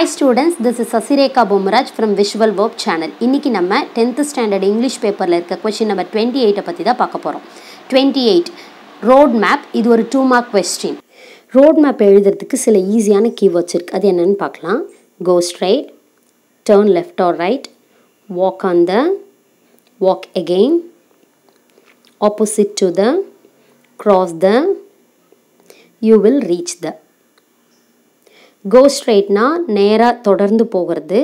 Hi students this is Sasirekha Bomraj from visual verb channel இன்றைக்கி நம்ம tenth standard English பேப்பரில் இருக்க கொஷின் நம்பர் டுவெண்ட்டி எயிட்டை பற்றி தான் பார்க்க போகிறோம் டுவெண்ட்டி எயிட் ரோட் மேப் இது ஒரு two mark question road map எழுதுறதுக்கு சில ஈஸியான கீவேர்ட்ஸ் இருக்குது அது என்னென்னு பார்க்கலாம் go straight turn left or right walk on the walk again opposite to the cross the you will reach the கோ ஸ்ட்ரைட்னா நேராக தொடர்ந்து போகிறது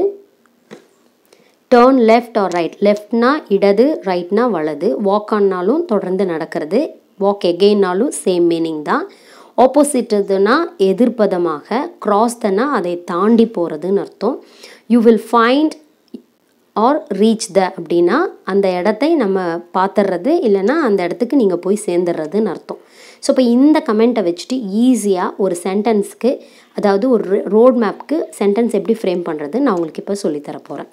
டேர்ன் லெஃப்ட் ஆர் ரைட் லெஃப்ட்னா இடது ரைட்னா வலது வாக் ஆனாலும் தொடர்ந்து நடக்கிறது வாக் எகெயின்னாலும் சேம் மீனிங் தான் ஆப்போசிட் இதுனா எதிர்ப்பதமாக கிராஸ் தனா அதை தாண்டி போகிறதுன்னு அர்த்தம் you will find or reach the அப்படின்னா அந்த இடத்தை நம்ம பார்த்துடுறது இல்லைன்னா அந்த இடத்துக்கு நீங்கள் போய் சேர்ந்துடுறதுன்னு அர்த்தம் ஸோ இப்போ இந்த கமெண்ட்டை வச்சுட்டு ஈஸியாக ஒரு சென்டென்ஸ்க்கு அதாவது ஒரு ரோட் மேப்க்கு சென்டென்ஸ் எப்படி ஃப்ரேம் பண்ணுறது நான் உங்களுக்கு இப்போ சொல்லித்தர போகிறேன்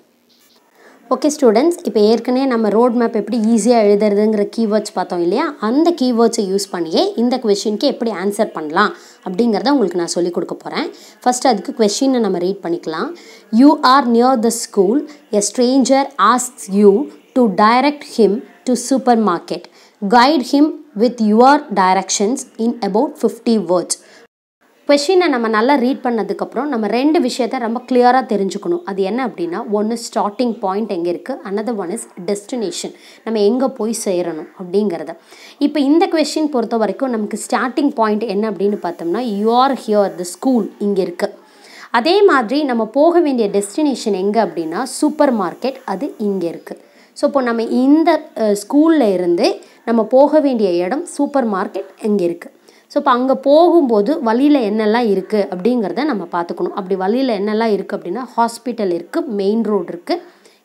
ஓகே ஸ்டூடெண்ட்ஸ் இப்போ ஏற்கனவே நம்ம ரோட் மேப் எப்படி ஈஸியாக எழுதுறதுங்கிற கீவேர்ட்ஸ் பார்த்தோம் இல்லையா அந்த கீவேர்ட்ஸை யூஸ் பண்ணியே இந்த கொஷினுக்கு எப்படி ஆன்சர் பண்ணலாம் அப்படிங்கிறத உங்களுக்கு நான் சொல்லிக் கொடுக்க போகிறேன் ஃபஸ்ட் அதுக்கு கொஷினை நம்ம ரீட் பண்ணிக்கலாம் you are near the school a stranger asks you to to direct him to supermarket. Guide him with your directions in about fifty words கொஷினை நம்ம நல்லா ரீட் பண்ணதுக்கப்புறம் நம்ம ரெண்டு விஷயத்த ரொம்ப கிளியராக தெரிஞ்சுக்கணும் அது என்ன அப்படின்னா ஒன்று ஸ்டார்டிங் பாயிண்ட் எங்கே இருக்குது அனதர் ஒன் இஸ் டெஸ்டினேஷன் நம்ம எங்கே போய் சேரணும் அப்படிங்கிறத இப்போ இந்த கொஷின் பொறுத்த வரைக்கும் நமக்கு ஸ்டார்டிங் பாயிண்ட் என்ன அப்படின்னு பார்த்தோம்னா யூஆர் ஹியர் த ஸ்கூல் இங்கே இருக்குது அதே மாதிரி நம்ம போக வேண்டிய டெஸ்டினேஷன் எங்கே அப்படின்னா சூப்பர் மார்க்கெட் அது இங்கே இருக்குது ஸோ இப்போ நம்ம இந்த ஸ்கூலில் இருந்து நம்ம போக வேண்டிய இடம் சூப்பர் மார்க்கெட் எங்கே இருக்குது ஸோ இப்போ அங்கே போகும்போது வழியில் என்னெல்லாம் இருக்குது அப்படிங்கிறத நம்ம பார்த்துக்கணும் அப்படி வழியில் என்னெல்லாம் இருக்குது அப்படின்னா ஹாஸ்பிட்டல் இருக்குது மெயின் ரோடு இருக்குது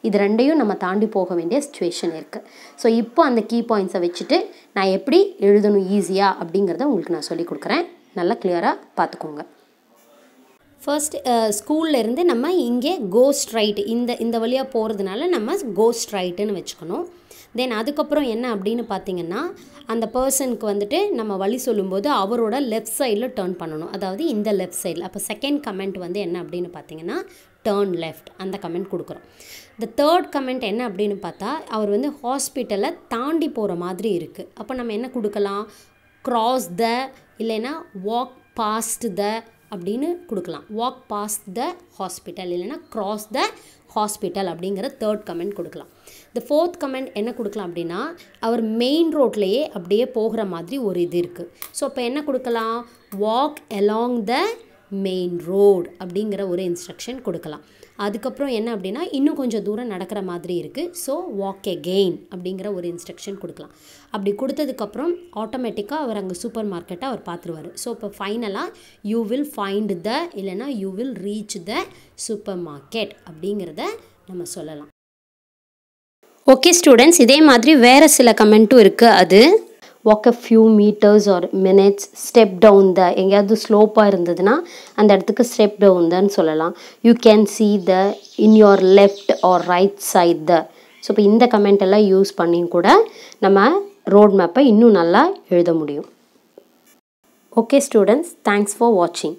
இது ரெண்டையும் நம்ம தாண்டி போக வேண்டிய சுச்சுவேஷன் இருக்குது ஸோ இப்போ அந்த கீ பாயிண்ட்ஸை வச்சுட்டு நான் எப்படி எழுதணும் ஈஸியாக அப்படிங்கிறத உங்களுக்கு நான் சொல்லிக் கொடுக்குறேன் நல்லா கிளியராக பார்த்துக்கோங்க ஃபர்ஸ்ட் ஸ்கூல்லேருந்து uh, நம்ம இங்கே கோஸ்ட் ரைட் இந்த இந்த வழியாக போகிறதுனால நம்ம கோஸ்ட் ரைட்டுன்னு வச்சுக்கணும் தென் அதுக்கப்புறம் என்ன அப்படின்னு பார்த்தீங்கன்னா அந்த பர்சனுக்கு வந்துட்டு நம்ம வழி சொல்லும்போது அவரோட லெஃப்ட் சைடில் டேர்ன் பண்ணணும் அதாவது இந்த லெஃப்ட் சைடில் அப்போ செகண்ட் கமெண்ட் வந்து என்ன அப்படின்னு பார்த்தீங்கன்னா டேர்ன் லெஃப்ட் அந்த கமெண்ட் கொடுக்குறோம் இந்த தேர்ட் கமெண்ட் என்ன அப்படின்னு பார்த்தா அவர் வந்து ஹாஸ்பிட்டலை தாண்டி போகிற மாதிரி இருக்குது அப்போ நம்ம என்ன கொடுக்கலாம் க்ராஸ் த இல்லைன்னா வாக் பாஸ்ட் த அப்படின்னு கொடுக்கலாம் வாக் பாஸ் த ஹாஸ்பிட்டல் இல்லைனா க்ராஸ் த ஹாஸ்பிட்டல் அப்படிங்கிற தேர்ட் கமெண்ட் கொடுக்கலாம் இந்த ஃபோர்த் கமெண்ட் என்ன கொடுக்கலாம் அப்படின்னா அவர் மெயின் ரோட்லேயே அப்படியே போகிற மாதிரி ஒரு இது இருக்குது ஸோ அப்போ என்ன கொடுக்கலாம் walk along the main road அப்படிங்கிற ஒரு இன்ஸ்ட்ரக்ஷன் கொடுக்கலாம் அதுக்கப்புறம் என்ன அப்படின்னா இன்னும் கொஞ்சம் தூரம் நடக்கிற மாதிரி இருக்குது ஸோ வாக் எகெயின் அப்படிங்கிற ஒரு இன்ஸ்ட்ரக்ஷன் கொடுக்கலாம் அப்படி கொடுத்ததுக்கப்புறம் ஆட்டோமேட்டிக்காக அவர் அங்கே சூப்பர் மார்க்கெட்டை அவர் பார்த்துருவார் ஸோ இப்போ ஃபைனலாக யூ வில் ஃபைண்ட் த இல்லைனா you will reach the super market அப்படிங்கிறத நம்ம சொல்லலாம் ஓகே ஸ்டூடெண்ட்ஸ் இதே மாதிரி வேறு சில கமெண்ட்டும் இருக்குது அது walk a few meters or minutes step down the எங்கேயாவது ஸ்லோப்பாக இருந்ததுன்னா அந்த இடத்துக்கு ஸ்டெப் டவுன் தன்னு சொல்லலாம் you can see the in your left or right side the so இப்போ இந்த கமெண்ட் எல்லாம் யூஸ் பண்ணி கூட நம்ம ரோட் மேப்பை இன்னும் நல்லா எழுத முடியும் ஓகே ஸ்டூடெண்ட்ஸ் தேங்க்ஸ் ஃபார் வாட்சிங்